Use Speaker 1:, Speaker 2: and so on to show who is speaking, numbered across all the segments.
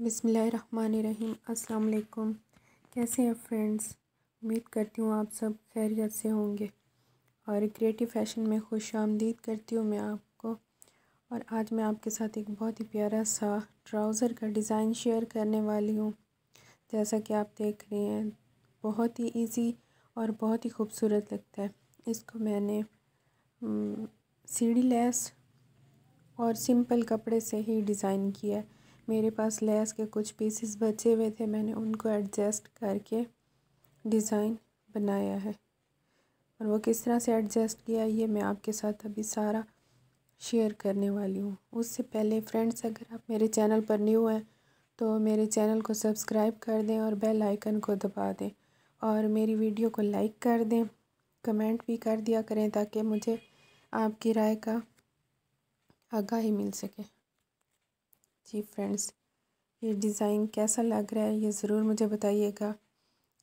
Speaker 1: अस्सलाम अल्लाम कैसे हैं फ्रेंड्स उम्मीद करती हूँ आप सब खैरियत से होंगे और क्रिएटिव फैशन में खुश आमदीद करती हूँ मैं आपको और आज मैं आपके साथ एक बहुत ही प्यारा सा ट्राउज़र का डिज़ाइन शेयर करने वाली हूँ जैसा कि आप देख रहे हैं बहुत ही इजी और बहुत ही खूबसूरत लगता है इसको मैंने सीढ़ी लेस और सिंपल कपड़े से ही डिज़ाइन किया है मेरे पास लेस के कुछ पीसेस बचे हुए थे मैंने उनको एडजस्ट करके डिज़ाइन बनाया है और वो किस तरह से एडजस्ट किया ये मैं आपके साथ अभी सारा शेयर करने वाली हूँ उससे पहले फ्रेंड्स अगर आप मेरे चैनल पर न्यू हैं तो मेरे चैनल को सब्सक्राइब कर दें और बेल आइकन को दबा दें और मेरी वीडियो को लाइक कर दें कमेंट भी कर दिया करें ताकि मुझे आपकी राय का आगाही मिल सके जी फ्रेंड्स ये डिज़ाइन कैसा लग रहा है ये ज़रूर मुझे बताइएगा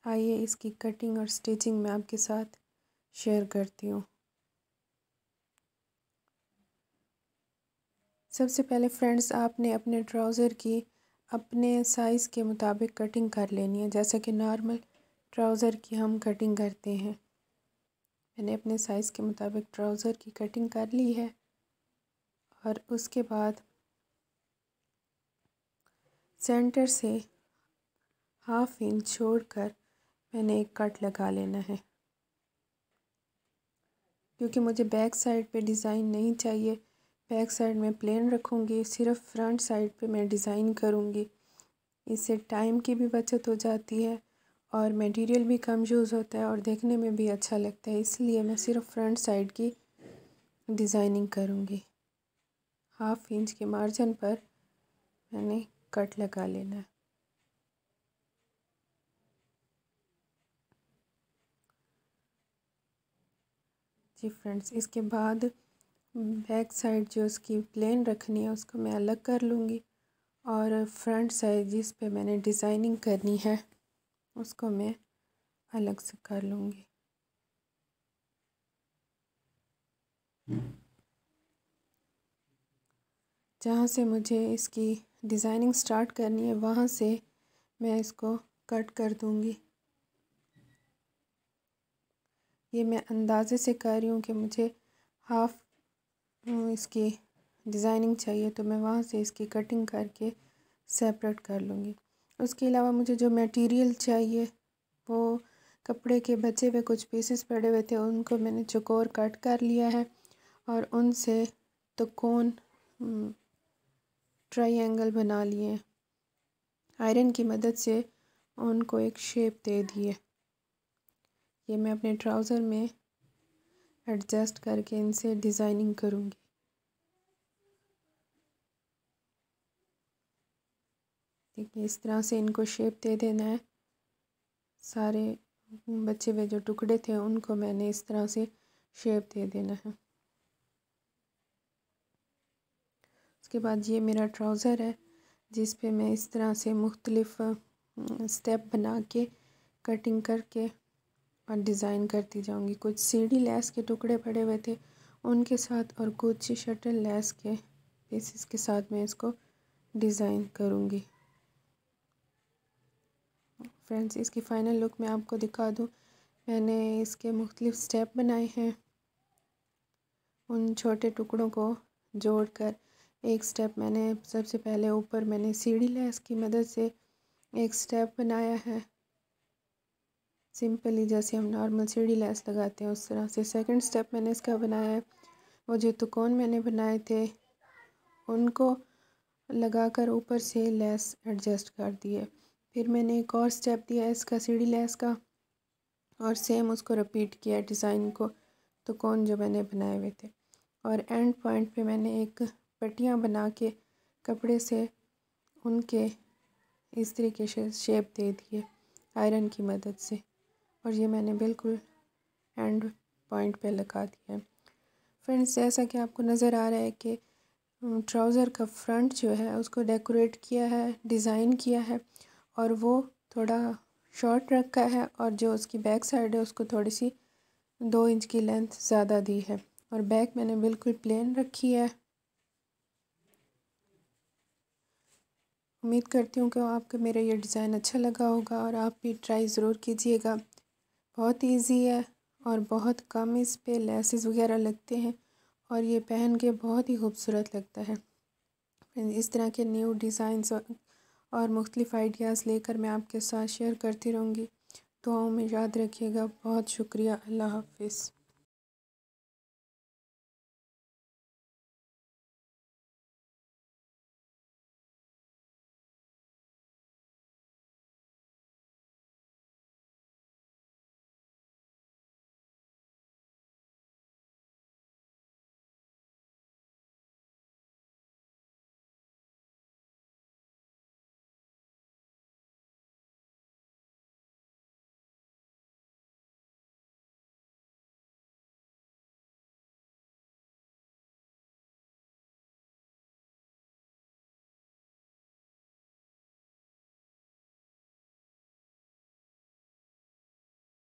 Speaker 1: आइए इसकी कटिंग और स्टिचिंग मैं आपके साथ शेयर करती हूँ सबसे पहले फ्रेंड्स आपने अपने ट्राउज़र की अपने साइज़ के मुताबिक कटिंग कर लेनी है जैसा कि नॉर्मल ट्राउज़र की हम कटिंग करते हैं मैंने अपने साइज़ के मुताबिक ट्राउज़र की कटिंग कर ली है और उसके बाद सेंटर से हाफ इंच छोड़कर मैंने एक कट लगा लेना है क्योंकि मुझे बैक साइड पे डिज़ाइन नहीं चाहिए बैक साइड में प्लेन रखूँगी सिर्फ फ्रंट साइड पे मैं डिज़ाइन करूँगी इससे टाइम की भी बचत हो जाती है और मटेरियल भी कम यूज़ होता है और देखने में भी अच्छा लगता है इसलिए मैं सिर्फ फ्रंट साइड की डिज़ाइनिंग करूँगी हाफ इंच के मार्जिन पर मैंने कट लगा लेना जी फ्रेंड्स इसके बाद बैक साइड जो उसकी प्लेन रखनी है उसको मैं अलग कर लूँगी और फ्रंट साइड जिस पे मैंने डिज़ाइनिंग करनी है उसको मैं अलग से कर लूँगी जहाँ से मुझे इसकी डिज़ाइनिंग स्टार्ट करनी है वहाँ से मैं इसको कट कर दूँगी ये मैं अंदाज़े से कर रही हूँ कि मुझे हाफ़ इसकी डिज़ाइनिंग चाहिए तो मैं वहाँ से इसकी कटिंग करके सेपरेट कर लूँगी उसके अलावा मुझे जो मटेरियल चाहिए वो कपड़े के बचे हुए कुछ पीसेस पड़े हुए थे उनको मैंने चकोर कट कर लिया है और उनसे तो कौन ट्रायंगल बना लिए आयरन की मदद से उनको एक शेप दे दिए ये मैं अपने ट्राउज़र में एडजस्ट करके इनसे डिज़ाइनिंग करूँगी देखिए इस तरह से इनको शेप दे देना है सारे बच्चे हुए जो टुकड़े थे उनको मैंने इस तरह से शेप दे देना है उसके बाद ये मेरा ट्राउज़र है जिस पे मैं इस तरह से मुख्तलिफ स्टेप बना के कटिंग करके और डिज़ाइन करती जाऊंगी कुछ सीढ़ी लेस के टुकड़े पड़े हुए थे उनके साथ और कुछ शटल लेस के पीसिस के साथ मैं इसको डिज़ाइन करूँगी फ्रेंड्स इसकी फ़ाइनल लुक मैं आपको दिखा दूँ मैंने इसके मुख्तलिफ स्टेप बनाए हैं उन छोटे टुकड़ों को जोड़कर एक स्टेप मैंने सबसे पहले ऊपर मैंने सीढ़ी लैस की मदद से एक स्टेप बनाया है सिंपली जैसे हम नॉर्मल सीढ़ी लैस लगाते हैं उस तरह से सेकंड स्टेप मैंने इसका बनाया है वो जो तुकोन मैंने बनाए थे उनको लगाकर ऊपर से लैस एडजस्ट कर दिए फिर मैंने एक और स्टेप दिया है इसका सीढ़ी लैस का और सेम उसको रिपीट किया डिज़ाइन को तो कौन जो मैंने बनाए हुए थे और एंड पॉइंट पे मैंने एक पट्टियाँ बना के कपड़े से उनके इस तरीके से शेप दे दिए आयरन की मदद से और ये मैंने बिल्कुल एंड पॉइंट पे लगा दिया फ्रेंड्स जैसा कि आपको नज़र आ रहा है कि ट्राउज़र का फ्रंट जो है उसको डेकोरेट किया है डिज़ाइन किया है और वो थोड़ा शॉर्ट रखा है और जो उसकी बैक साइड है उसको थोड़ी सी दो इंच की लेंथ ज़्यादा दी है और बैक मैंने बिल्कुल प्लेन रखी है उम्मीद करती हूँ कि आपको मेरा ये डिज़ाइन अच्छा लगा होगा और आप भी ट्राई ज़रूर कीजिएगा बहुत इजी है और बहुत कम इस पर लेसेस वगैरह लगते हैं और ये पहन के बहुत ही खूबसूरत लगता है इस तरह के न्यू डिज़ाइन और मुख्तलिफ़ आइडियाज़ लेकर मैं आपके साथ शेयर करती रहूँगी तो हमें याद रखिएगा बहुत शुक्रिया अल्लाह हाफिज़